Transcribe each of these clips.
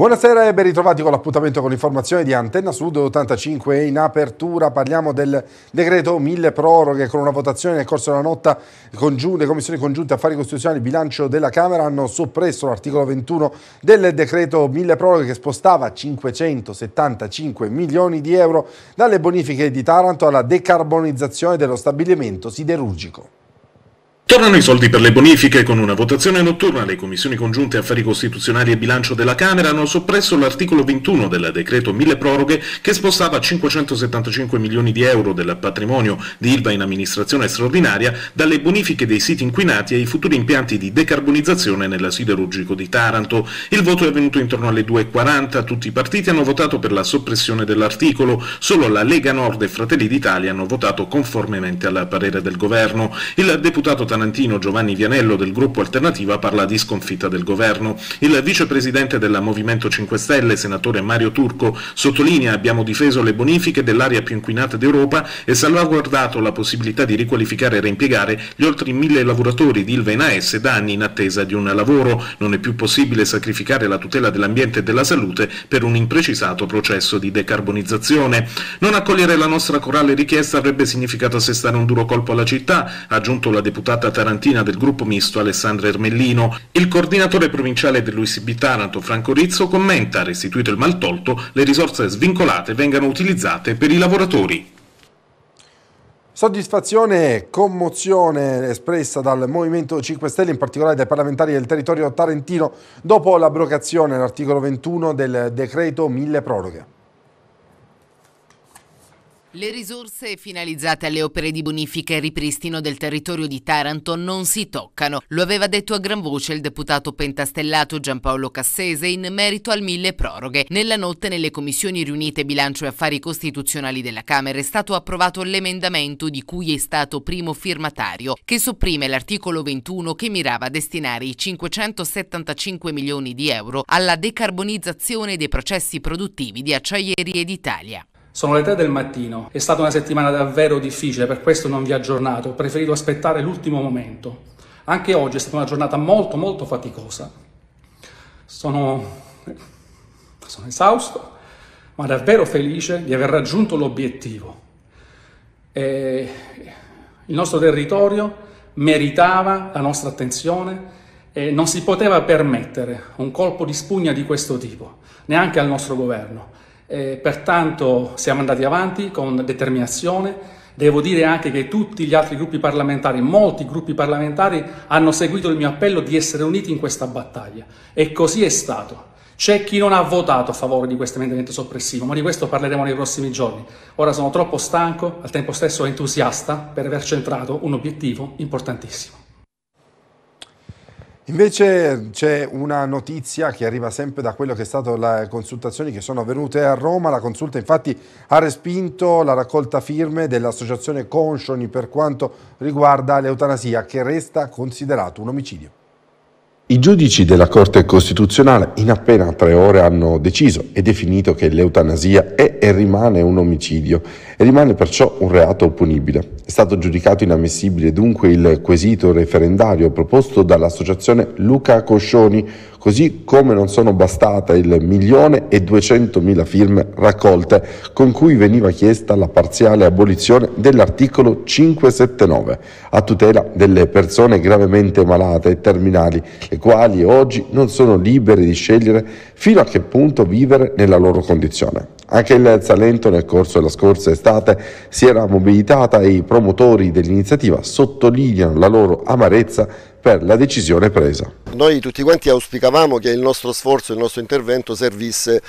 Buonasera e ben ritrovati con l'appuntamento con l'informazione di Antenna Sud 85. In apertura parliamo del decreto 1000 proroghe con una votazione nel corso della notte le commissioni congiunte affari costituzionali e bilancio della Camera hanno soppresso l'articolo 21 del decreto 1000 proroghe che spostava 575 milioni di euro dalle bonifiche di Taranto alla decarbonizzazione dello stabilimento siderurgico. Tornano i soldi per le bonifiche. Con una votazione notturna le commissioni congiunte affari costituzionali e bilancio della Camera hanno soppresso l'articolo 21 del decreto mille proroghe che spostava 575 milioni di euro del patrimonio di Ilva in amministrazione straordinaria dalle bonifiche dei siti inquinati ai futuri impianti di decarbonizzazione nel siderurgico di Taranto. Il voto è avvenuto intorno alle 2.40. Tutti i partiti hanno votato per la soppressione dell'articolo. Solo la Lega Nord e Fratelli d'Italia hanno votato conformemente al parere del governo. Il deputato Tan Tarantino Giovanni Vianello del gruppo Alternativa parla di sconfitta del governo. Il vicepresidente del Movimento 5 Stelle, senatore Mario Turco, sottolinea abbiamo difeso le bonifiche dell'area più inquinata d'Europa e salvaguardato la possibilità di riqualificare e reimpiegare gli oltre mille lavoratori di Ilvena S da anni in attesa di un lavoro. Non è più possibile sacrificare la tutela dell'ambiente e della salute per un imprecisato processo di decarbonizzazione. Non accogliere la nostra corale richiesta avrebbe significato assestare un duro colpo alla città, ha aggiunto la deputata tarantina del gruppo misto Alessandro Ermellino. Il coordinatore provinciale dell'UICB Taranto, Franco Rizzo, commenta, restituito il maltolto, le risorse svincolate vengano utilizzate per i lavoratori. Soddisfazione e commozione espressa dal Movimento 5 Stelle, in particolare dai parlamentari del territorio tarentino, dopo l'abrogazione dell'articolo 21 del decreto mille proroghe. Le risorse finalizzate alle opere di bonifica e ripristino del territorio di Taranto non si toccano, lo aveva detto a gran voce il deputato pentastellato Giampaolo Cassese in merito al mille proroghe. Nella notte nelle commissioni riunite bilancio e affari costituzionali della Camera è stato approvato l'emendamento di cui è stato primo firmatario, che sopprime l'articolo 21 che mirava a destinare i 575 milioni di euro alla decarbonizzazione dei processi produttivi di Acciaierie d'Italia. Sono le 3 del mattino, è stata una settimana davvero difficile, per questo non vi ho aggiornato, ho preferito aspettare l'ultimo momento. Anche oggi è stata una giornata molto molto faticosa. Sono, sono esausto, ma davvero felice di aver raggiunto l'obiettivo. E il nostro territorio meritava la nostra attenzione e non si poteva permettere un colpo di spugna di questo tipo, neanche al nostro governo. Eh, pertanto siamo andati avanti con determinazione. Devo dire anche che tutti gli altri gruppi parlamentari, molti gruppi parlamentari, hanno seguito il mio appello di essere uniti in questa battaglia. E così è stato. C'è chi non ha votato a favore di questo emendamento soppressivo, ma di questo parleremo nei prossimi giorni. Ora sono troppo stanco, al tempo stesso entusiasta, per aver centrato un obiettivo importantissimo. Invece c'è una notizia che arriva sempre da quello che è stato le consultazioni che sono avvenute a Roma. La consulta infatti ha respinto la raccolta firme dell'associazione Conscioni per quanto riguarda l'eutanasia che resta considerato un omicidio. I giudici della Corte Costituzionale in appena tre ore hanno deciso e definito che l'eutanasia è e rimane un omicidio Rimane perciò un reato punibile. È stato giudicato inammissibile dunque il quesito referendario proposto dall'associazione Luca Coscioni, così come non sono bastate il milione e duecentomila firme raccolte con cui veniva chiesta la parziale abolizione dell'articolo 579 a tutela delle persone gravemente malate e terminali, le quali oggi non sono libere di scegliere fino a che punto vivere nella loro condizione. Anche il Salento nel corso della scorsa estate si era mobilitata e i promotori dell'iniziativa sottolineano la loro amarezza per la decisione presa. Noi tutti quanti auspicavamo che il nostro sforzo, il nostro intervento servisse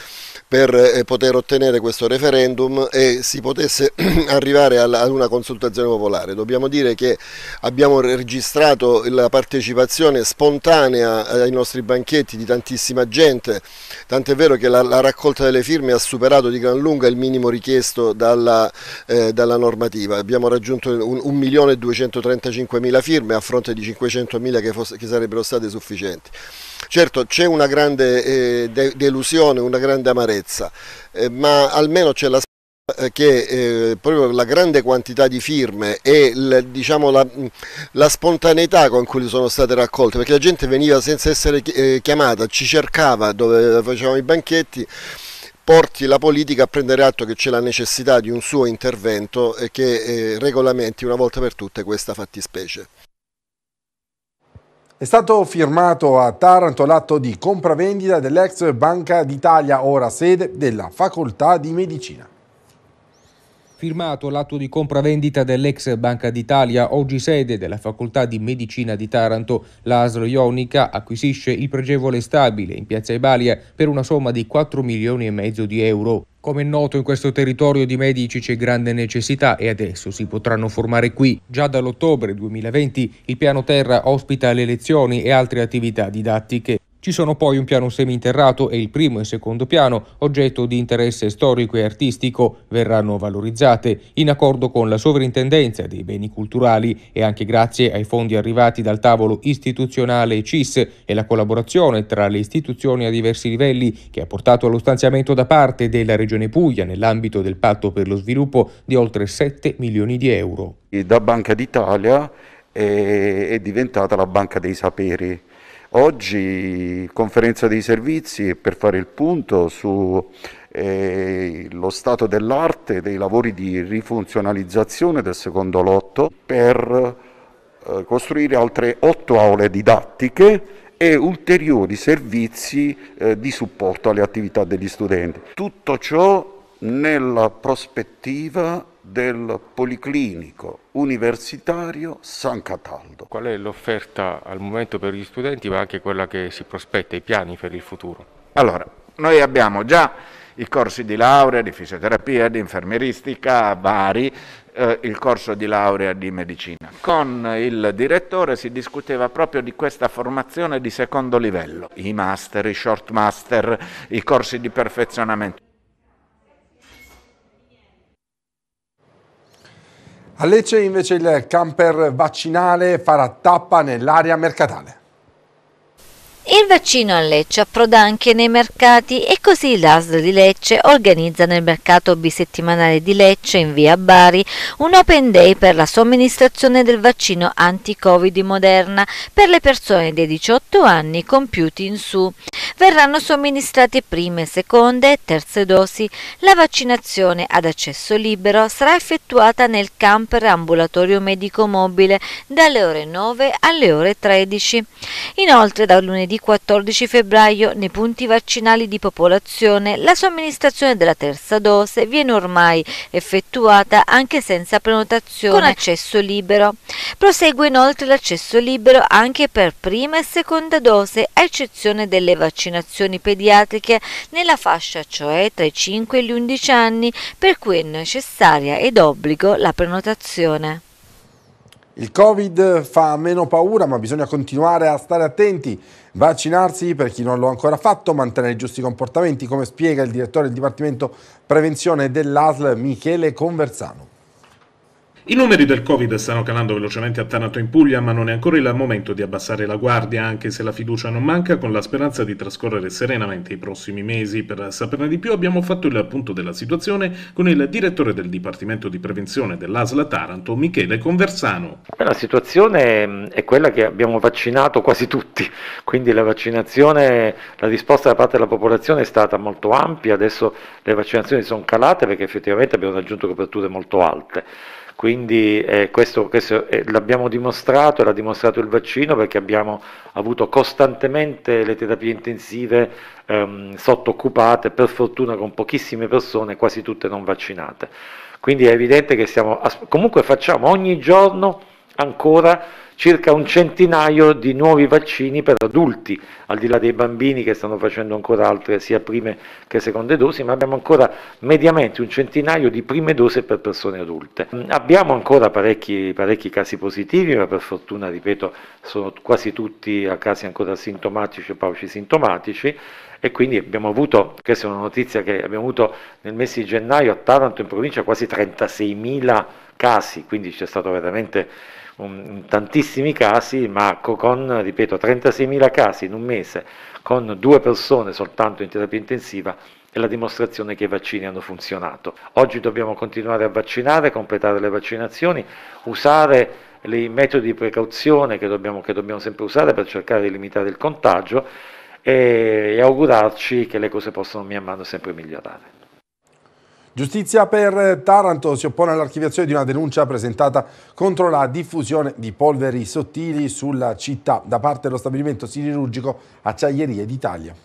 per eh, poter ottenere questo referendum e si potesse arrivare ad una consultazione popolare. Dobbiamo dire che abbiamo registrato la partecipazione spontanea eh, ai nostri banchetti di tantissima gente, tant'è vero che la, la, raccolta delle firme ha superato di gran lunga il minimo richiesto dalla, eh, dalla normativa. Abbiamo raggiunto 1.235.000 firme a fronte di 500.000 che, che sarebbero state sufficienti. Certo c'è una grande eh, de delusione, una grande amarezza, eh, ma almeno c'è la eh, che eh, proprio la grande quantità di firme e l, diciamo, la, mm, la, spontaneità con cui sono state raccolte, perché la gente veniva senza essere eh, chiamata, ci cercava dove eh, facevamo i banchetti, porti la politica a prendere atto che c'è la necessità di un suo intervento e che eh, regolamenti una volta per tutte questa fattispecie. È stato firmato a Taranto l'atto di compravendita dell'ex Banca d'Italia, ora sede della Facoltà di Medicina firmato l'atto di compravendita dell'ex Banca d'Italia, oggi sede della Facoltà di Medicina di Taranto. L'ASL Ionica acquisisce il pregevole stabile in Piazza Ibalia per una somma di 4 milioni e mezzo di euro. Come è noto in questo territorio di medici c'è grande necessità e adesso si potranno formare qui. Già dall'ottobre 2020 il piano terra ospita le lezioni e altre attività didattiche. Ci sono poi un piano seminterrato e il primo e secondo piano, oggetto di interesse storico e artistico, verranno valorizzate in accordo con la sovrintendenza dei beni culturali e anche grazie ai fondi arrivati dal tavolo istituzionale CIS e la collaborazione tra le istituzioni a diversi livelli che ha portato allo stanziamento da parte della Regione Puglia nell'ambito del patto per lo sviluppo di oltre 7 milioni di euro. Da Banca d'Italia è diventata la Banca dei Saperi Oggi conferenza dei servizi per fare il punto sullo eh, stato dell'arte dei lavori di rifunzionalizzazione del secondo lotto per eh, costruire altre otto aule didattiche e ulteriori servizi eh, di supporto alle attività degli studenti. Tutto ciò nella prospettiva del Policlinico Universitario San Cataldo. Qual è l'offerta al momento per gli studenti, ma anche quella che si prospetta, i piani per il futuro? Allora, noi abbiamo già i corsi di laurea di fisioterapia, di infermieristica vari, eh, il corso di laurea di medicina. Con il direttore si discuteva proprio di questa formazione di secondo livello, i master, i short master, i corsi di perfezionamento. A Lecce invece il camper vaccinale farà tappa nell'area mercatale. Il vaccino a Lecce approda anche nei mercati e così l'ASL di Lecce organizza nel mercato bisettimanale di Lecce in via Bari un open day per la somministrazione del vaccino anti-Covid Moderna per le persone dei 18 anni compiuti in su. Verranno somministrate prime, seconde e terze dosi. La vaccinazione ad accesso libero sarà effettuata nel camper ambulatorio medico mobile dalle ore 9 alle ore 13. Inoltre da lunedì Lunedì 14 febbraio, nei punti vaccinali di popolazione, la somministrazione della terza dose viene ormai effettuata anche senza prenotazione, con accesso libero. Prosegue inoltre l'accesso libero anche per prima e seconda dose, a eccezione delle vaccinazioni pediatriche nella fascia cioè tra i 5 e gli 11 anni, per cui è necessaria ed obbligo la prenotazione. Il Covid fa meno paura, ma bisogna continuare a stare attenti. Vaccinarsi per chi non l'ha ancora fatto, mantenere i giusti comportamenti, come spiega il direttore del Dipartimento Prevenzione dell'ASL Michele Conversano. I numeri del Covid stanno calando velocemente a Taranto in Puglia, ma non è ancora il momento di abbassare la guardia, anche se la fiducia non manca, con la speranza di trascorrere serenamente i prossimi mesi. Per saperne di più abbiamo fatto il punto della situazione con il direttore del Dipartimento di Prevenzione dell'ASLA Taranto, Michele Conversano. La situazione mm, è quella che abbiamo vaccinato quasi tutti, quindi la vaccinazione, la risposta da parte della popolazione è stata molto ampia, adesso le vaccinazioni sono calate perché effettivamente abbiamo raggiunto coperture molto alte. Quindi eh, questo, questo eh, l'abbiamo dimostrato, l'ha dimostrato il vaccino perché abbiamo avuto costantemente le terapie intensive ehm, sottoccupate, per fortuna con pochissime persone, quasi tutte non vaccinate. Quindi è evidente che siamo, comunque facciamo ogni giorno ancora circa un centinaio di nuovi vaccini per adulti, al di là dei bambini che stanno facendo ancora altre sia prime che seconde dosi, ma abbiamo ancora mediamente un centinaio di prime dose per persone adulte. Mm, abbiamo ancora parecchi, parecchi casi positivi, ma per fortuna, ripeto, sono quasi tutti a casi ancora sintomatici o paucisintomatici e quindi abbiamo avuto, questa è una notizia che abbiamo avuto nel mese di gennaio a Taranto in provincia quasi 36.000 casi, quindi c'è stato veramente un, tantissimi casi, ma con, ripeto, 36.000 casi in un mese, con due persone soltanto in terapia intensiva, è la dimostrazione che i vaccini hanno funzionato. Oggi dobbiamo continuare a vaccinare, completare le vaccinazioni, usare i metodi di precauzione che dobbiamo, che dobbiamo, sempre usare per cercare di limitare il contagio e, e augurarci che le cose possano man mano sempre migliorare. Giustizia per Taranto si oppone all'archiviazione di una denuncia presentata contro la diffusione di polveri sottili sulla città da parte dello stabilimento siderurgico Acciaierie d'Italia.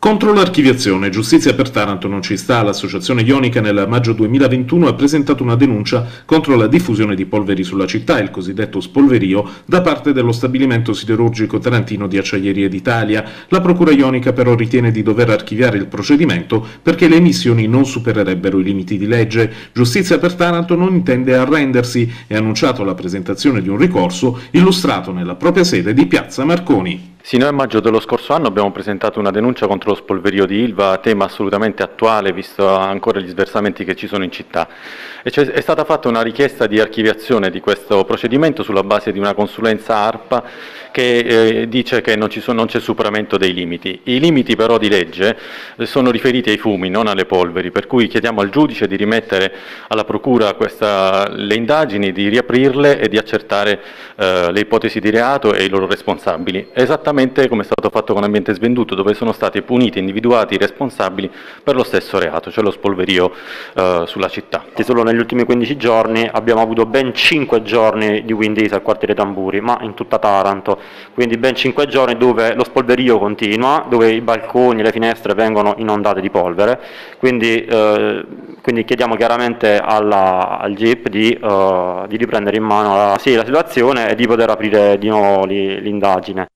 Contro l'archiviazione, Giustizia per Taranto non ci sta, l'associazione Ionica nel maggio 2021 ha presentato una denuncia contro la diffusione di polveri sulla città, il cosiddetto spolverio, da parte dello stabilimento siderurgico tarantino di Acciaierie d'Italia. La Procura Ionica però ritiene di dover archiviare il procedimento perché le emissioni non supererebbero i limiti di legge. Giustizia per Taranto non intende arrendersi e ha annunciato la presentazione di un ricorso illustrato nella propria sede di Piazza Marconi. Sì, noi a maggio dello scorso anno abbiamo presentato una denuncia contro lo spolverio di Ilva, tema assolutamente attuale visto ancora gli sversamenti che ci sono in città. E cioè è stata fatta una richiesta di archiviazione di questo procedimento sulla base di una consulenza ARPA che eh, dice che non, c'è superamento dei limiti. I limiti però di legge eh, sono riferiti ai fumi, non alle polveri, per cui chiediamo al giudice di rimettere alla procura questa, le indagini, di riaprirle e di accertare eh, le ipotesi di reato e i loro responsabili. Esattamente esattamente come è stato fatto con Ambiente Svenduto, dove sono stati puniti e individuati i responsabili per lo stesso reato, cioè lo spolverio eh, sulla città. Solo negli ultimi 15 giorni abbiamo avuto ben 5 giorni di wind days al quartiere Tamburi, ma in tutta Taranto, quindi ben 5 giorni dove lo spolverio continua, dove i balconi e le finestre vengono inondate di polvere, quindi, eh, quindi chiediamo chiaramente alla, al GIP di, eh, di riprendere in mano la, sì, la situazione e di poter aprire di nuovo l'indagine.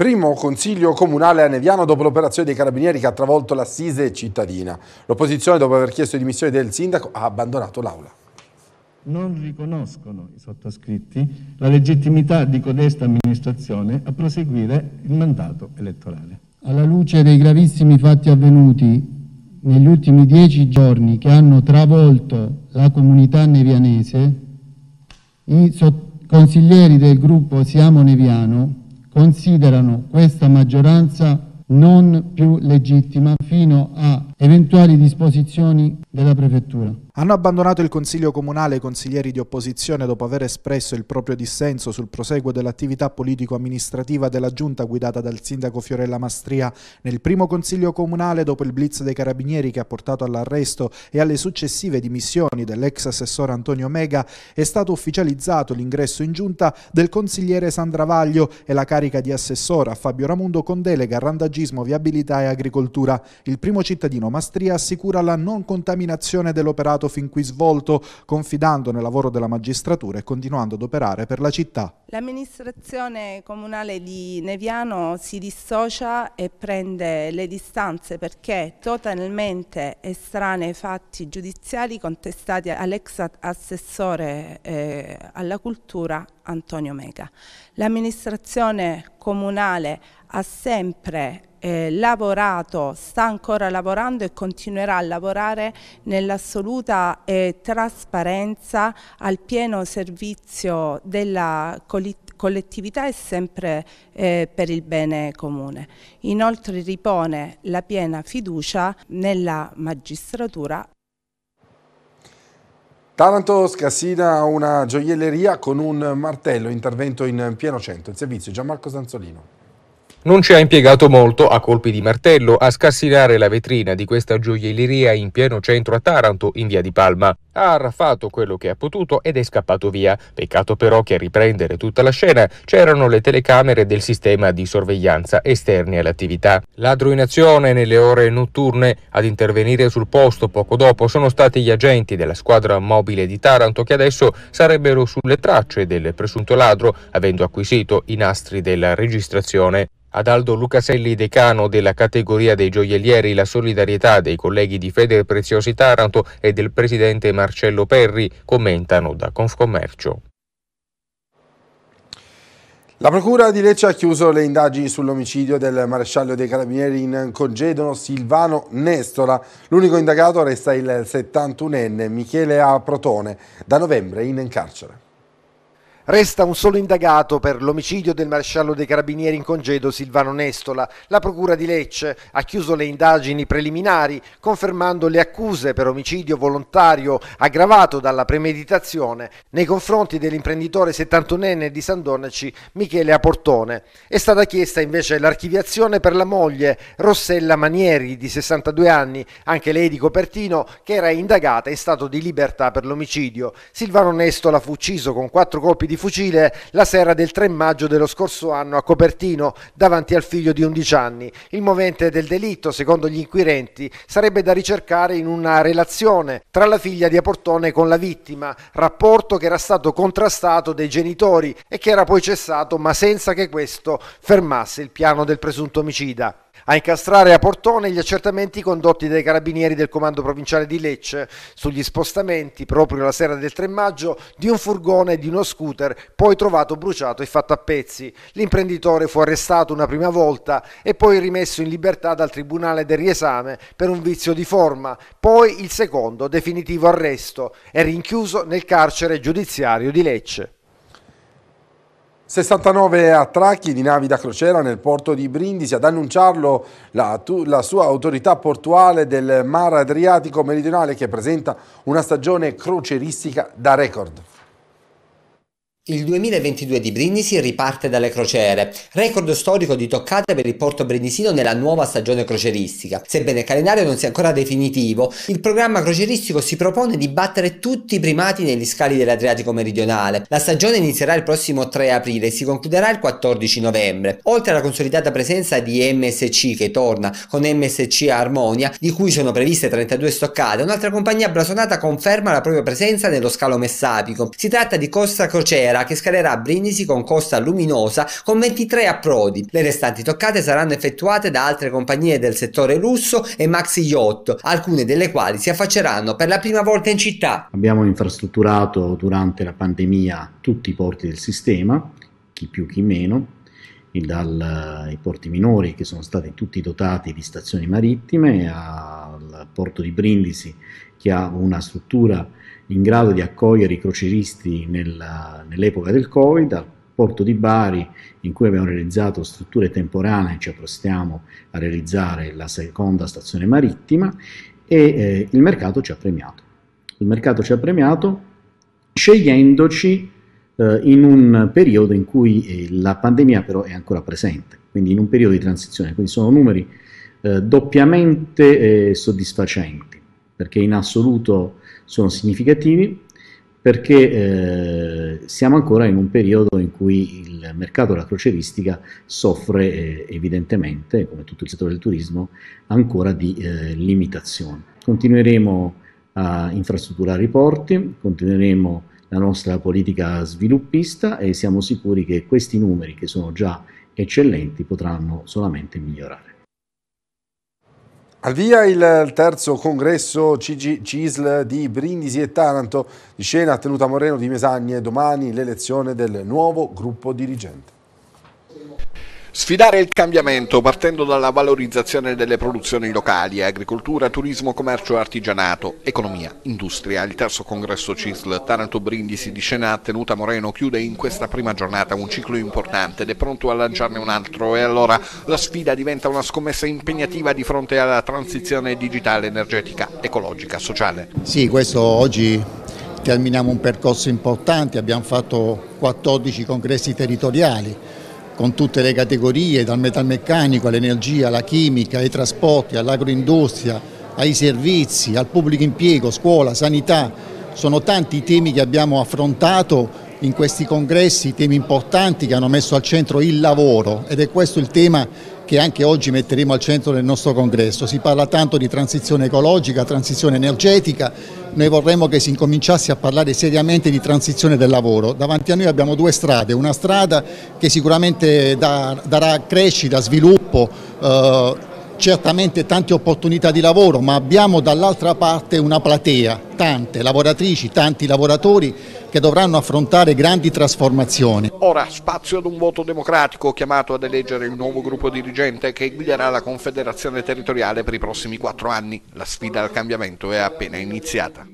Primo consiglio comunale a Neviano dopo l'operazione dei carabinieri che ha travolto l'assise cittadina. L'opposizione, dopo aver chiesto dimissioni del sindaco, ha abbandonato l'aula. Non riconoscono i sottoscritti la legittimità di codesta amministrazione a proseguire il mandato elettorale. Alla luce dei gravissimi fatti avvenuti negli ultimi dieci giorni che hanno travolto la comunità nevianese, i consiglieri del gruppo Siamo Neviano considerano questa maggioranza non più legittima fino a eventuali disposizioni della prefettura. Hanno abbandonato il Consiglio Comunale i consiglieri di opposizione dopo aver espresso il proprio dissenso sul proseguo dell'attività politico-amministrativa della giunta guidata dal sindaco Fiorella Mastria nel primo Consiglio Comunale dopo il blitz dei carabinieri che ha portato all'arresto e alle successive dimissioni dell'ex assessore Antonio Mega è stato ufficializzato l'ingresso in giunta del consigliere Sandra Vaglio e la carica di assessore a Fabio Ramundo con delega a randagismo, viabilità e agricoltura. Il primo cittadino Mastria assicura la non contaminazione dell'operato fin qui svolto, confidando nel lavoro della magistratura e continuando ad operare per la città. L'amministrazione comunale di Neviano si dissocia e prende le distanze perché totalmente estranei ai fatti giudiziari contestati all'ex assessore eh, alla cultura Antonio Mega. L'amministrazione comunale ha sempre eh, lavorato, sta ancora lavorando e continuerà a lavorare nell'assoluta eh, trasparenza al pieno servizio della collettività e sempre eh, per il bene comune. Inoltre ripone la piena fiducia nella magistratura. Taranto Scassina una gioielleria con un martello, intervento in pieno centro. Il servizio Gianmarco Sanzolino. Non ci ha impiegato molto a colpi di martello a scassinare la vetrina di questa gioielleria in pieno centro a Taranto, in via di Palma ha arraffato quello che ha potuto ed è scappato via. Peccato però che a riprendere tutta la scena c'erano le telecamere del sistema di sorveglianza esterni all'attività. Ladro in azione nelle ore notturne. Ad intervenire sul posto poco dopo sono stati gli agenti della squadra mobile di Taranto che adesso sarebbero sulle tracce del presunto ladro, avendo acquisito i nastri della registrazione. Ad Aldo Lucaselli, decano della categoria dei gioiellieri, la solidarietà dei colleghi di Feder Preziosi Taranto e del presidente Marcello Marcello Perri, commentano da Confcommercio. La Procura di Lecce ha chiuso le indagini sull'omicidio del maresciallo dei carabinieri in congedo Silvano Nestola. L'unico indagato resta il 71enne Michele A. Protone, da novembre in carcere. Resta un solo indagato per l'omicidio del maresciallo dei carabinieri in congedo Silvano Nestola. La procura di Lecce ha chiuso le indagini preliminari confermando le accuse per omicidio volontario aggravato dalla premeditazione nei confronti dell'imprenditore 71enne di Sandoneci Michele Aportone. È stata chiesta invece l'archiviazione per la moglie Rossella Manieri di 62 anni, anche lei di Copertino, che era indagata in stato di libertà per l'omicidio. Silvano Nestola fu ucciso con quattro colpi di fucile la sera del 3 maggio dello scorso anno a Copertino davanti al figlio di 11 anni. Il movente del delitto, secondo gli inquirenti, sarebbe da ricercare in una relazione tra la figlia di Aportone con la vittima, rapporto che era stato contrastato dai genitori e che era poi cessato ma senza che questo fermasse il piano del presunto omicida a incastrare a Portone gli accertamenti condotti dai carabinieri del comando provinciale di Lecce sugli spostamenti proprio la sera del 3 maggio di un furgone e di uno scooter poi trovato bruciato e fatto a pezzi. L'imprenditore fu arrestato una prima volta e poi rimesso in libertà dal Tribunale del Riesame per un vizio di forma, poi il secondo definitivo arresto e rinchiuso nel carcere giudiziario di Lecce. 69 attracchi di navi da crociera nel porto di Brindisi. Ad annunciarlo la, la, sua autorità portuale del Mar Adriatico Meridionale che presenta una stagione croceristica da record. Il 2022 di Brindisi riparte dalle crociere, record storico di toccate per il porto brindisino nella nuova stagione croceristica. Sebbene il calendario non sia ancora definitivo, il programma croceristico si propone di battere tutti i primati negli scali dell'Adriatico meridionale. La stagione inizierà il prossimo 3 aprile e si concluderà il 14 novembre. Oltre alla consolidata presenza di MSC che torna con MSC Armonia, di cui sono previste 32 stoccate, un'altra compagnia blasonata conferma la propria presenza nello scalo messapico. Si tratta di Costa Crociera Marghera che scalerà a Brindisi con Costa Luminosa con 23 approdi. Le restanti toccate saranno effettuate da altre compagnie del settore lusso e maxi yacht, alcune delle quali si affacceranno per la prima volta in città. Abbiamo infrastrutturato durante la pandemia tutti i porti del sistema, chi più chi meno, dai porti minori che sono stati tutti dotati di stazioni marittime al porto di Brindisi che ha una struttura in grado di accogliere i croceristi nella, nell'epoca del Covid, al porto di Bari in cui abbiamo realizzato strutture temporanee, ci apprestiamo a realizzare la seconda stazione marittima e eh, il mercato ci ha premiato. Il mercato ci ha premiato scegliendoci eh, in un periodo in cui eh, la pandemia però è ancora presente, quindi in un periodo di transizione, quindi sono numeri eh, doppiamente eh, soddisfacenti perché in assoluto sono significativi perché eh, siamo ancora in un periodo in cui il mercato della crocieristica soffre eh, evidentemente, come tutto il settore del turismo, ancora di eh, limitazioni. Continueremo a infrastrutturare i porti, continueremo la nostra politica sviluppista e siamo sicuri che questi numeri, che sono già eccellenti, potranno solamente migliorare. Al via il terzo congresso CISL di Brindisi e Taranto, di scena tenuta a Moreno di Mesagne, domani l'elezione del nuovo gruppo dirigente. Sfidare il cambiamento partendo dalla valorizzazione delle produzioni locali, agricoltura, turismo, commercio artigianato, economia, industria. Il terzo congresso CISL Taranto Brindisi di Scena tenuta a Moreno chiude in questa prima giornata un ciclo importante ed è pronto a lanciarne un altro e allora la sfida diventa una scommessa impegnativa di fronte alla transizione digitale, energetica, ecologica, sociale. Sì, questo oggi terminiamo un percorso importante, abbiamo fatto 14 congressi territoriali con tutte le categorie, dal metalmeccanico all'energia, alla chimica, ai trasporti, all'agroindustria, ai servizi, al pubblico impiego, scuola, sanità. Sono tanti i temi che abbiamo affrontato in questi congressi, temi importanti che hanno messo al centro il lavoro ed è questo il tema che anche oggi metteremo al centro del nostro congresso. Si parla tanto di transizione ecologica, transizione energetica, noi vorremmo che si incominciasse a parlare seriamente di transizione del lavoro. Davanti a noi abbiamo due strade, una strada che sicuramente darà crescita, sviluppo, eh, certamente tante opportunità di lavoro, ma abbiamo dall'altra parte una platea, tante lavoratrici, tanti lavoratori che dovranno affrontare grandi trasformazioni. Ora spazio ad un voto democratico chiamato ad eleggere il nuovo gruppo dirigente che guiderà la Confederazione Territoriale per i prossimi quattro anni. La sfida al cambiamento è appena iniziata.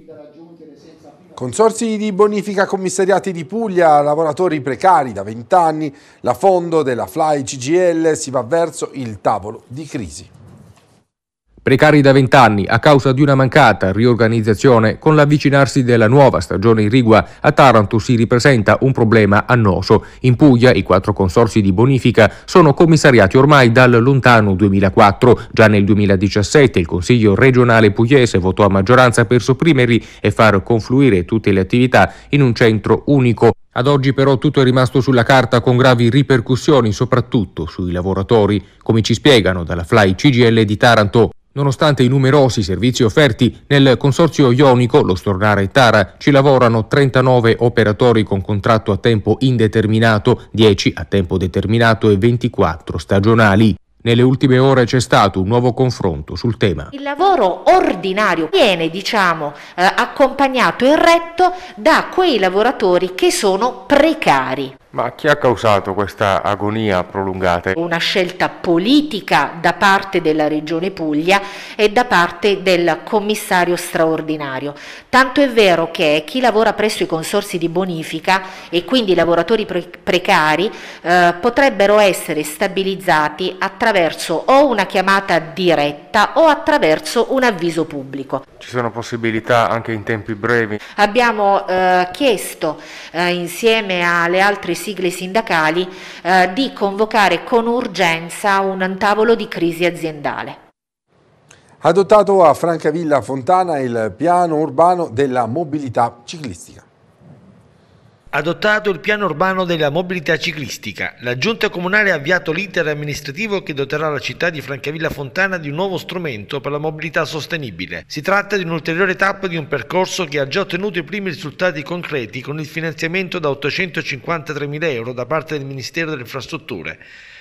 Consorsi di bonifica commissariati di Puglia, lavoratori precari da 20 anni, la fondo della Fly CGL si va verso il tavolo di crisi. Precari da vent'anni a causa di una mancata riorganizzazione, con l'avvicinarsi della nuova stagione in Rigua, a Taranto si ripresenta un problema annoso. In Puglia i quattro consorsi di bonifica sono commissariati ormai dal lontano 2004. Già nel 2017 il Consiglio regionale pugliese votò a maggioranza per sopprimerli e far confluire tutte le attività in un centro unico. Ad oggi però tutto è rimasto sulla carta con gravi ripercussioni soprattutto sui lavoratori, come ci spiegano dalla Fly CGL di Taranto. Nonostante i numerosi servizi offerti, nel consorzio ionico, lo Stornare Tara, ci lavorano 39 operatori con contratto a tempo indeterminato, 10 a tempo determinato e 24 stagionali. Nelle ultime ore c'è stato un nuovo confronto sul tema. Il lavoro ordinario viene diciamo, eh, accompagnato e retto da quei lavoratori che sono precari. Ma chi ha causato questa agonia prolungata? Una scelta politica da parte della Regione Puglia e da parte del commissario straordinario. Tanto è vero che chi lavora presso i consorsi di bonifica e quindi i lavoratori pre precari eh, potrebbero essere stabilizzati attraverso o una chiamata diretta o attraverso un avviso pubblico. Ci sono possibilità anche in tempi brevi? Abbiamo eh, chiesto eh, insieme alle altre istituzioni sigle sindacali eh, di convocare con urgenza un tavolo di crisi aziendale. Adottato a Francavilla Fontana il piano urbano della mobilità ciclistica adottato il piano urbano della mobilità ciclistica. La giunta comunale ha avviato l'iter amministrativo che doterà la città di Francavilla Fontana di un nuovo strumento per la mobilità sostenibile. Si tratta di un'ulteriore tappa di un percorso che ha già ottenuto i primi risultati concreti con il finanziamento da 853.000 euro da parte del Ministero delle Infrastrutture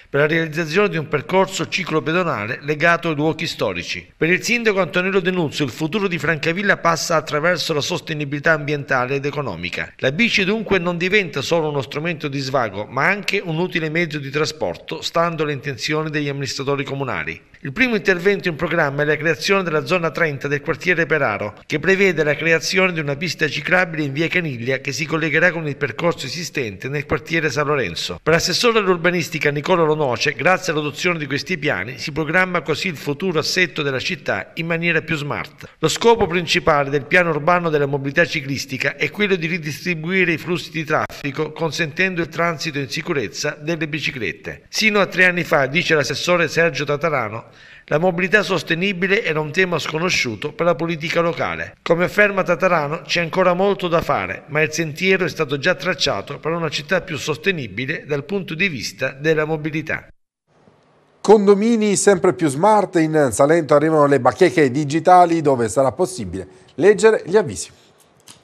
per la realizzazione di un percorso ciclopedonale legato ai luoghi storici. Per il sindaco Antonello De Nuzzo il futuro di Francavilla passa attraverso la sostenibilità ambientale ed economica. La bici dunque non diventa solo uno strumento di svago, ma anche un utile mezzo di trasporto, stando alle intenzioni degli amministratori comunali. Il primo intervento in programma è la creazione della zona 30 del quartiere Peraro, che prevede la creazione di una pista ciclabile in via Caniglia che si collegherà con il percorso esistente nel quartiere San Lorenzo. Per l'assessore all'urbanistica Nicola Lonoce, grazie all'adozione di questi piani, si programma così il futuro assetto della città in maniera più smart. Lo scopo principale del piano urbano della mobilità ciclistica è quello di ridistribuire i flussi di traffico consentendo il transito in sicurezza delle biciclette. Sino a tre anni fa, dice l'assessore Sergio Tatarano, la mobilità sostenibile era un tema sconosciuto per la politica locale. Come afferma Tatarano c'è ancora molto da fare, ma il sentiero è stato già tracciato per una città più sostenibile dal punto di vista della mobilità. Condomini sempre più smart, in Salento arrivano le bacheche digitali dove sarà possibile leggere gli avvisi.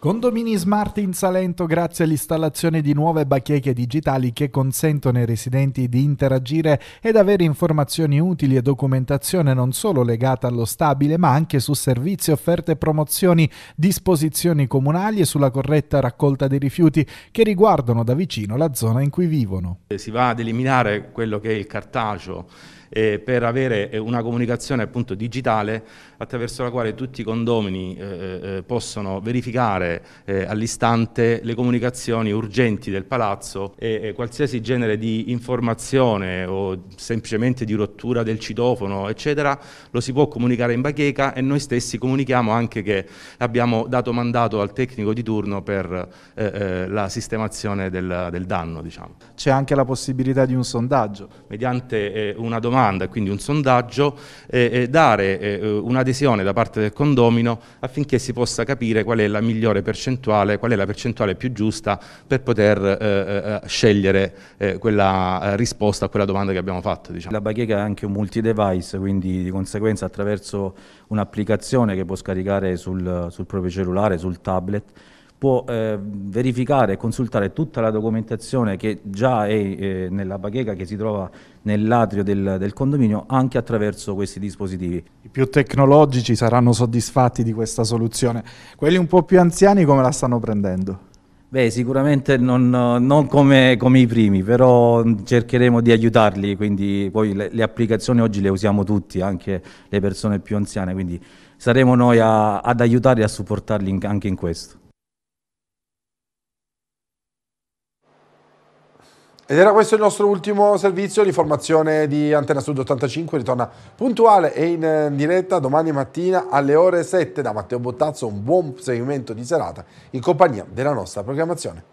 Condomini smart in Salento grazie all'installazione di nuove bacheche digitali che consentono ai residenti di interagire ed avere informazioni utili e documentazione non solo legata allo stabile ma anche su servizi, offerte e promozioni, disposizioni comunali e sulla corretta raccolta dei rifiuti che riguardano da vicino la zona in cui vivono. Si va ad eliminare quello che è il cartaceo eh, per avere eh, una comunicazione appunto digitale attraverso la quale tutti i condomini eh, eh, eh, possono verificare eh, all'istante le comunicazioni urgenti del palazzo e, e, qualsiasi genere di informazione o semplicemente di rottura del citofono eccetera lo si può comunicare in bacheca e noi stessi comunichiamo anche che abbiamo dato mandato al tecnico di turno per la sistemazione del, del danno. Diciamo. C'è anche la possibilità di un sondaggio. Mediante una domanda domanda, quindi un sondaggio, eh, eh dare eh, eh, un'adesione da parte del condomino affinché si possa capire qual è la migliore percentuale, qual è la percentuale più giusta per poter eh, scegliere quella risposta a quella domanda che abbiamo fatto. Diciamo. La bacheca è anche un multi-device, quindi di conseguenza attraverso un'applicazione che può scaricare sul, sul proprio cellulare, sul tablet, può eh, verificare e consultare tutta la documentazione che già è eh, nella bacheca che si trova nell'atrio del, del, condominio anche attraverso questi dispositivi. I più tecnologici saranno soddisfatti di questa soluzione, quelli un po' più anziani come la stanno prendendo? Beh, sicuramente non, non come, come, i primi, però cercheremo di aiutarli, quindi poi le, le, applicazioni oggi le usiamo tutti, anche le persone più anziane, quindi saremo noi a, ad aiutarli e a supportarli in, anche in questo. Ed era questo il nostro ultimo servizio, l'informazione di Antena Sud 85 ritorna puntuale e in eh, diretta domani mattina alle ore 7 da Matteo Bottazzo, un buon seguimento di serata in compagnia della nostra programmazione.